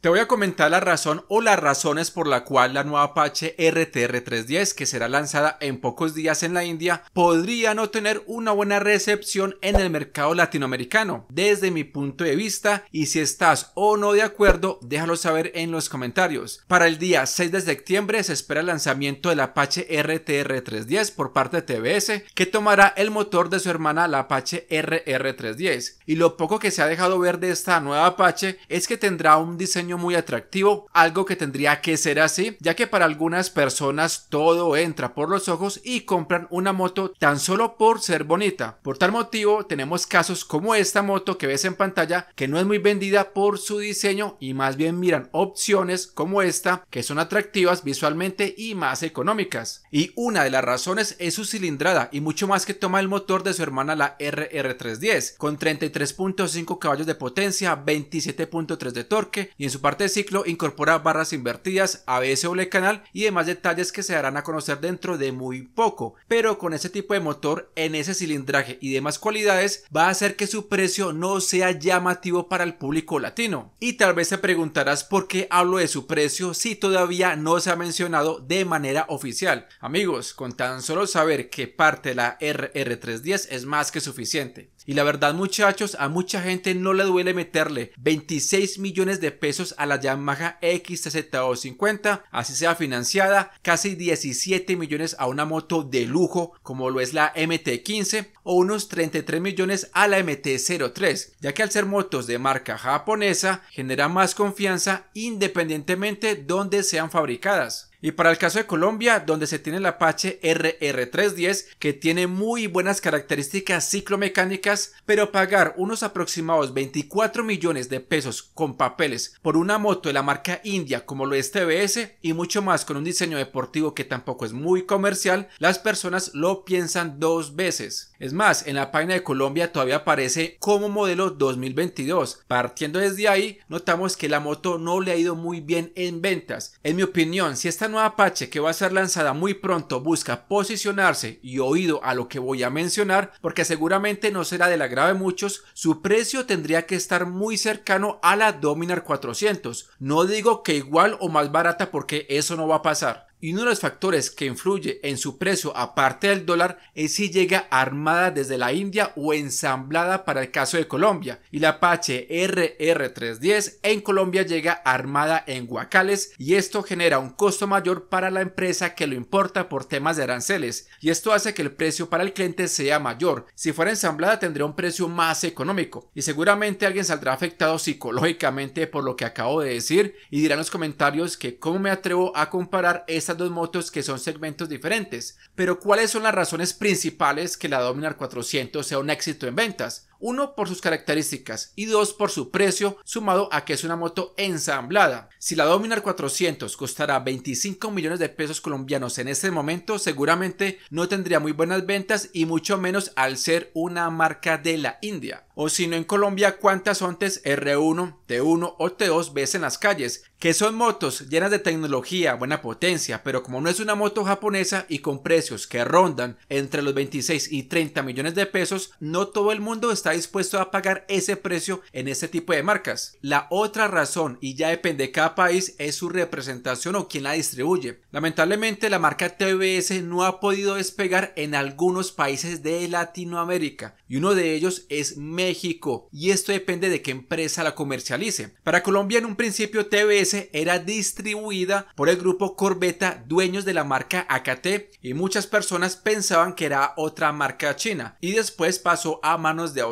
Te voy a comentar la razón o las razones por la cual la nueva Apache RTR310, que será lanzada en pocos días en la India, podría no tener una buena recepción en el mercado latinoamericano, desde mi punto de vista, y si estás o no de acuerdo, déjalo saber en los comentarios. Para el día 6 de septiembre se espera el lanzamiento del Apache RTR310 por parte de TBS, que tomará el motor de su hermana la Apache RR310, y lo poco que se ha dejado ver de esta nueva Apache es que tendrá un diseño muy atractivo, algo que tendría que ser así, ya que para algunas personas todo entra por los ojos y compran una moto tan solo por ser bonita. Por tal motivo, tenemos casos como esta moto que ves en pantalla, que no es muy vendida por su diseño y más bien miran opciones como esta, que son atractivas visualmente y más económicas. Y una de las razones es su cilindrada y mucho más que toma el motor de su hermana la RR310, con 33.5 caballos de potencia, 27.3 de torque y en su parte de ciclo incorpora barras invertidas, ABS doble canal y demás detalles que se darán a conocer dentro de muy poco, pero con ese tipo de motor en ese cilindraje y demás cualidades va a hacer que su precio no sea llamativo para el público latino. Y tal vez te preguntarás por qué hablo de su precio si todavía no se ha mencionado de manera oficial. Amigos, con tan solo saber que parte de la RR310 es más que suficiente. Y la verdad, muchachos, a mucha gente no le duele meterle 26 millones de pesos a la Yamaha xtz 50 así sea financiada, casi 17 millones a una moto de lujo como lo es la MT15 o unos 33 millones a la MT-03, ya que al ser motos de marca japonesa genera más confianza independientemente donde sean fabricadas. Y para el caso de Colombia, donde se tiene el Apache RR310, que tiene muy buenas características ciclomecánicas, pero pagar unos aproximados 24 millones de pesos con papeles por una moto de la marca India como lo es TBS y mucho más con un diseño deportivo que tampoco es muy comercial, las personas lo piensan dos veces. Es más, en la página de Colombia todavía aparece como modelo 2022. Partiendo desde ahí, notamos que la moto no le ha ido muy bien en ventas. En mi opinión, si esta nueva Apache que va a ser lanzada muy pronto busca posicionarse y oído a lo que voy a mencionar, porque seguramente no será de la grave muchos, su precio tendría que estar muy cercano a la Dominar 400. No digo que igual o más barata porque eso no va a pasar. Y uno de los factores que influye en su precio aparte del dólar es si llega armada desde la India o ensamblada para el caso de Colombia. Y la Apache RR310 en Colombia llega armada en Guacales y esto genera un costo mayor para la empresa que lo importa por temas de aranceles. Y esto hace que el precio para el cliente sea mayor. Si fuera ensamblada tendría un precio más económico. Y seguramente alguien saldrá afectado psicológicamente por lo que acabo de decir y dirá en los comentarios que cómo me atrevo a comparar estas dos motos que son segmentos diferentes, pero ¿cuáles son las razones principales que la Dominar 400 sea un éxito en ventas? Uno por sus características y dos por su precio, sumado a que es una moto ensamblada. Si la Dominar 400 costará 25 millones de pesos colombianos en este momento, seguramente no tendría muy buenas ventas y mucho menos al ser una marca de la India. O si no en Colombia, ¿cuántas ontes R1, T1 o T2 ves en las calles? Que son motos llenas de tecnología, buena potencia, pero como no es una moto japonesa y con precios que rondan entre los 26 y 30 millones de pesos, no todo el mundo está dispuesto a pagar ese precio en este tipo de marcas. La otra razón, y ya depende de cada país, es su representación o quien la distribuye. Lamentablemente la marca TBS no ha podido despegar en algunos países de Latinoamérica y uno de ellos es México y esto depende de qué empresa la comercialice. Para Colombia en un principio TBS era distribuida por el grupo Corbeta, dueños de la marca AKT y muchas personas pensaban que era otra marca china y después pasó a manos de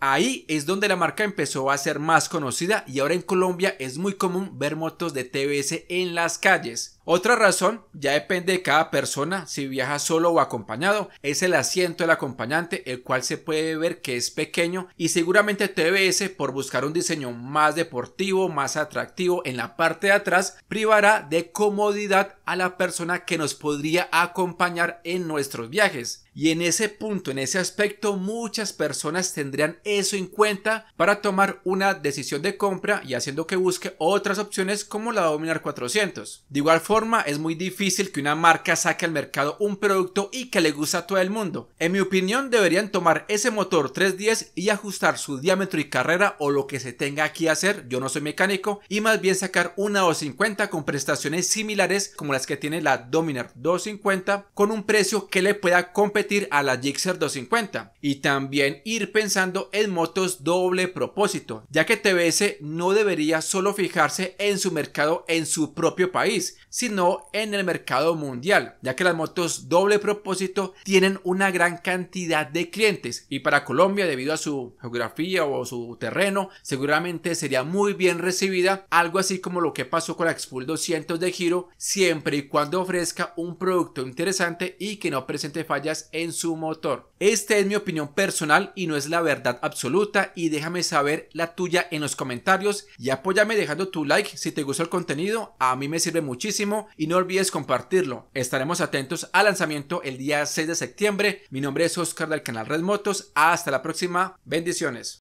ahí es donde la marca empezó a ser más conocida y ahora en Colombia es muy común ver motos de TBS en las calles. Otra razón, ya depende de cada persona, si viaja solo o acompañado, es el asiento del acompañante, el cual se puede ver que es pequeño y seguramente TBS, por buscar un diseño más deportivo, más atractivo en la parte de atrás, privará de comodidad a la persona que nos podría acompañar en nuestros viajes. Y en ese punto, en ese aspecto, muchas personas tendrían eso en cuenta para tomar una decisión de compra y haciendo que busque otras opciones como la Dominar 400. De igual forma, es muy difícil que una marca saque al mercado un producto y que le guste a todo el mundo. En mi opinión, deberían tomar ese motor 310 y ajustar su diámetro y carrera o lo que se tenga que hacer, yo no soy mecánico, y más bien sacar una o 50 con prestaciones similares como la que tiene la Dominar 250 con un precio que le pueda competir a la Gixxer 250 y también ir pensando en motos doble propósito, ya que TBS no debería solo fijarse en su mercado en su propio país, sino en el mercado mundial, ya que las motos doble propósito tienen una gran cantidad de clientes y para Colombia debido a su geografía o su terreno seguramente sería muy bien recibida, algo así como lo que pasó con la Expul 200 de Giro, siempre pero y cuando ofrezca un producto interesante y que no presente fallas en su motor. Esta es mi opinión personal y no es la verdad absoluta y déjame saber la tuya en los comentarios y apóyame dejando tu like si te gustó el contenido, a mí me sirve muchísimo y no olvides compartirlo. Estaremos atentos al lanzamiento el día 6 de septiembre. Mi nombre es Oscar del canal Red Motos, hasta la próxima, bendiciones.